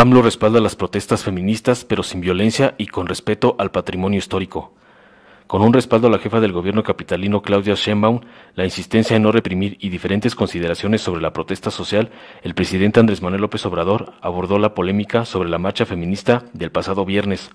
AMLO respalda las protestas feministas, pero sin violencia y con respeto al patrimonio histórico. Con un respaldo a la jefa del gobierno capitalino Claudia Sheinbaum, la insistencia en no reprimir y diferentes consideraciones sobre la protesta social, el presidente Andrés Manuel López Obrador abordó la polémica sobre la marcha feminista del pasado viernes.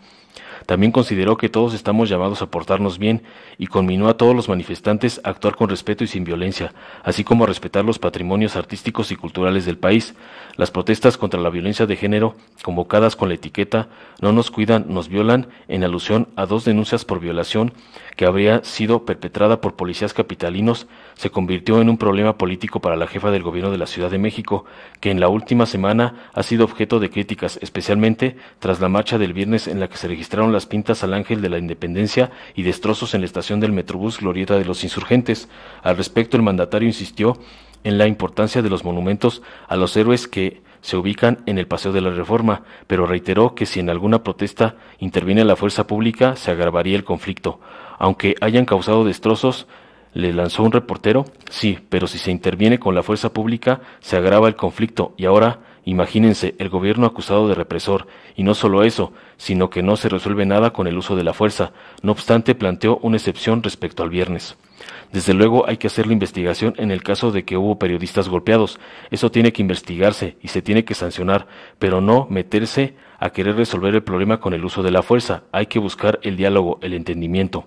También consideró que todos estamos llamados a portarnos bien y conminó a todos los manifestantes a actuar con respeto y sin violencia, así como a respetar los patrimonios artísticos y culturales del país. Las protestas contra la violencia de género, convocadas con la etiqueta No nos cuidan, nos violan, en alusión a dos denuncias por violación que habría sido perpetrada por policías capitalinos, se convirtió en un problema político para la jefa del gobierno de la Ciudad de México, que en la última semana ha sido objeto de críticas, especialmente tras la marcha del viernes en la que se registró registraron las pintas al Ángel de la Independencia y destrozos en la estación del Metrobús Glorieta de los Insurgentes. Al respecto, el mandatario insistió en la importancia de los monumentos a los héroes que se ubican en el Paseo de la Reforma, pero reiteró que si en alguna protesta interviene la fuerza pública se agravaría el conflicto. Aunque hayan causado destrozos, le lanzó un reportero, sí, pero si se interviene con la fuerza pública se agrava el conflicto y ahora Imagínense, el gobierno acusado de represor, y no solo eso, sino que no se resuelve nada con el uso de la fuerza, no obstante planteó una excepción respecto al viernes. Desde luego hay que hacer la investigación en el caso de que hubo periodistas golpeados, eso tiene que investigarse y se tiene que sancionar, pero no meterse a querer resolver el problema con el uso de la fuerza, hay que buscar el diálogo, el entendimiento.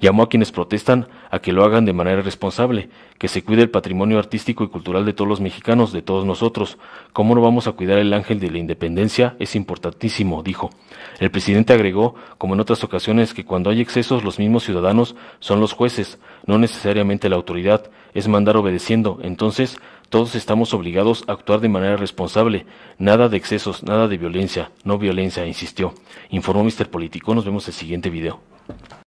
Llamó a quienes protestan a que lo hagan de manera responsable, que se cuide el patrimonio artístico y cultural de todos los mexicanos, de todos nosotros. ¿Cómo no vamos a cuidar el ángel de la independencia? Es importantísimo, dijo. El presidente agregó, como en otras ocasiones, que cuando hay excesos los mismos ciudadanos son los jueces, no necesariamente la autoridad, es mandar obedeciendo. Entonces, todos estamos obligados a actuar de manera responsable. Nada de excesos, nada de violencia, no violencia, insistió. Informó Mr. Político. Nos vemos en el siguiente video.